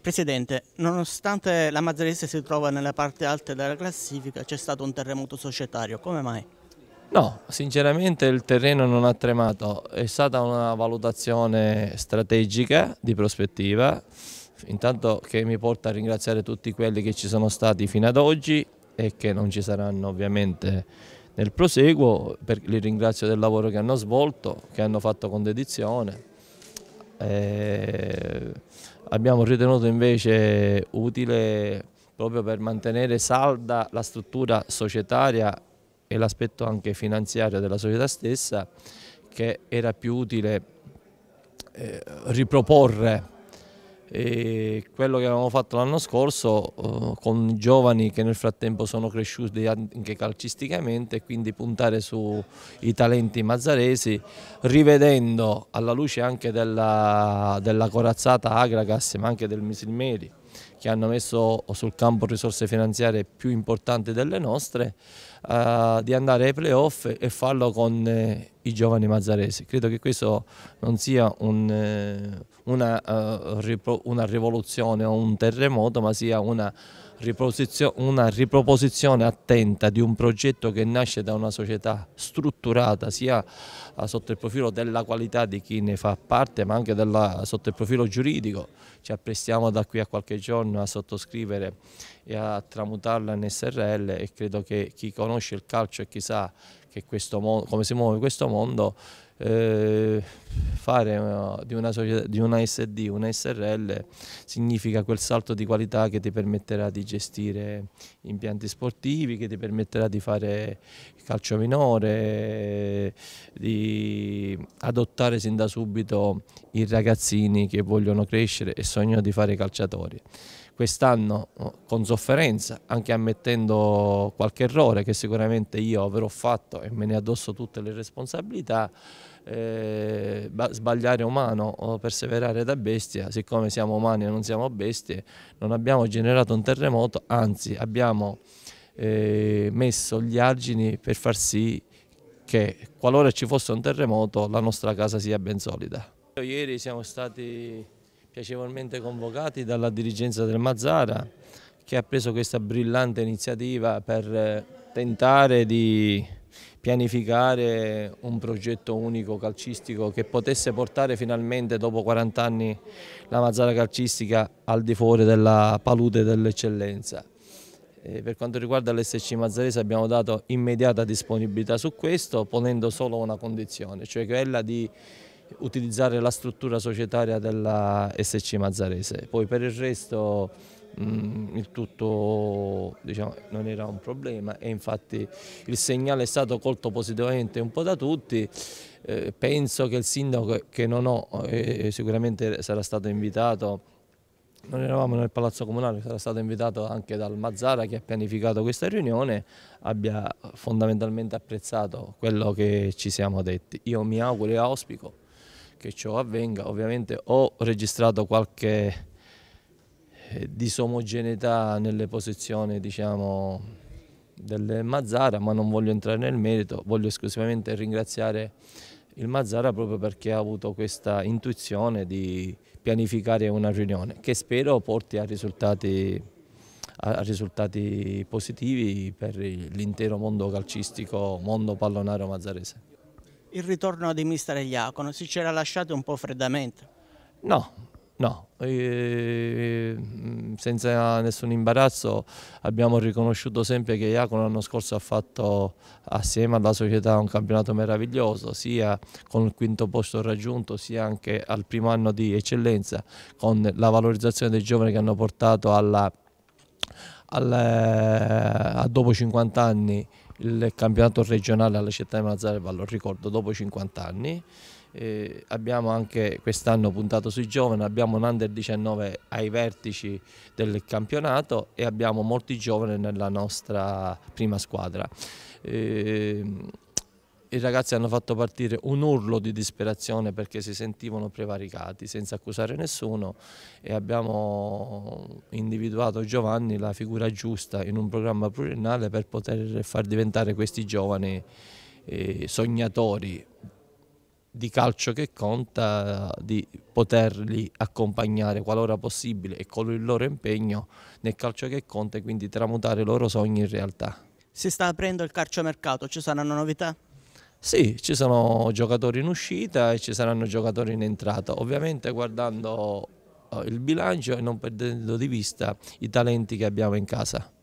Presidente, nonostante la Mazzarese si trova nella parte alta della classifica, c'è stato un terremoto societario, come mai? No, sinceramente il terreno non ha tremato, è stata una valutazione strategica di prospettiva, intanto che mi porta a ringraziare tutti quelli che ci sono stati fino ad oggi e che non ci saranno ovviamente nel proseguo, li ringrazio del lavoro che hanno svolto, che hanno fatto con dedizione. E eh, abbiamo ritenuto invece utile proprio per mantenere salda la struttura societaria e l'aspetto anche finanziario della società stessa che era più utile eh, riproporre e quello che avevamo fatto l'anno scorso eh, con giovani che nel frattempo sono cresciuti anche calcisticamente quindi puntare sui talenti mazzaresi rivedendo alla luce anche della, della corazzata Agragas ma anche del Misilmeri che hanno messo sul campo risorse finanziarie più importanti delle nostre, eh, di andare ai playoff e farlo con eh, i giovani mazzaresi. Credo che questo non sia un, eh, una, eh, una rivoluzione o un terremoto, ma sia una una riproposizione attenta di un progetto che nasce da una società strutturata sia ah, sotto il profilo della qualità di chi ne fa parte ma anche della, sotto il profilo giuridico. Ci apprestiamo da qui a qualche giorno a sottoscrivere e a tramutarla in SRL e credo che chi conosce il calcio e chi sa questo, come si muove questo mondo eh, fare una, eh, di, una società, di una SD una SRL significa quel salto di qualità che ti permetterà di gestire impianti sportivi, che ti permetterà di fare calcio minore, di adottare sin da subito i ragazzini che vogliono crescere e sognano di fare calciatori quest'anno con sofferenza, anche ammettendo qualche errore che sicuramente io avrò fatto e me ne addosso tutte le responsabilità, eh, sbagliare umano o perseverare da bestia, siccome siamo umani e non siamo bestie, non abbiamo generato un terremoto, anzi abbiamo eh, messo gli argini per far sì che qualora ci fosse un terremoto la nostra casa sia ben solida. Ieri siamo stati piacevolmente convocati dalla dirigenza del Mazzara che ha preso questa brillante iniziativa per eh, tentare di pianificare un progetto unico calcistico che potesse portare finalmente dopo 40 anni la Mazzara calcistica al di fuori della palude dell'eccellenza. Per quanto riguarda l'SC Mazzarese abbiamo dato immediata disponibilità su questo ponendo solo una condizione, cioè quella di utilizzare la struttura societaria della SC Mazzarese. Poi per il resto mh, mm, il tutto diciamo, non era un problema e infatti il segnale è stato colto positivamente un po' da tutti. Eh, penso che il sindaco, che non ho, eh, eh, sicuramente sarà stato invitato non eravamo nel palazzo comunale, sarà stato invitato anche dal Mazzara che ha pianificato questa riunione, abbia fondamentalmente apprezzato quello che ci siamo detti. Io mi auguro e auspico che ciò avvenga. Ovviamente ho registrato qualche eh, disomogeneità nelle posizioni diciamo, del Mazzara, ma non voglio entrare nel merito, voglio esclusivamente ringraziare il Mazzara proprio perché ha avuto questa intuizione di pianificare una riunione che spero porti a risultati, a risultati positivi per l'intero mondo calcistico, mondo pallonaro mazzarese il ritorno di mister Iacono? Si c'era lasciato un po' freddamente? No, no. E, mm, senza nessun imbarazzo abbiamo riconosciuto sempre che Iacono l'anno scorso ha fatto assieme alla società un campionato meraviglioso, sia con il quinto posto raggiunto, sia anche al primo anno di eccellenza, con la valorizzazione dei giovani che hanno portato alla, alla, eh, a dopo 50 anni il campionato regionale alla città di Mazzareva, lo ricordo, dopo 50 anni. Eh, abbiamo anche quest'anno puntato sui giovani, abbiamo un under 19 ai vertici del campionato e abbiamo molti giovani nella nostra prima squadra. Eh, i ragazzi hanno fatto partire un urlo di disperazione perché si sentivano prevaricati senza accusare nessuno e abbiamo individuato Giovanni la figura giusta in un programma pluriennale per poter far diventare questi giovani eh, sognatori di calcio che conta, di poterli accompagnare qualora possibile e con il loro impegno nel calcio che conta e quindi tramutare i loro sogni in realtà. Si sta aprendo il calciomercato, ci saranno novità? Sì, ci sono giocatori in uscita e ci saranno giocatori in entrata, ovviamente guardando eh, il bilancio e non perdendo di vista i talenti che abbiamo in casa.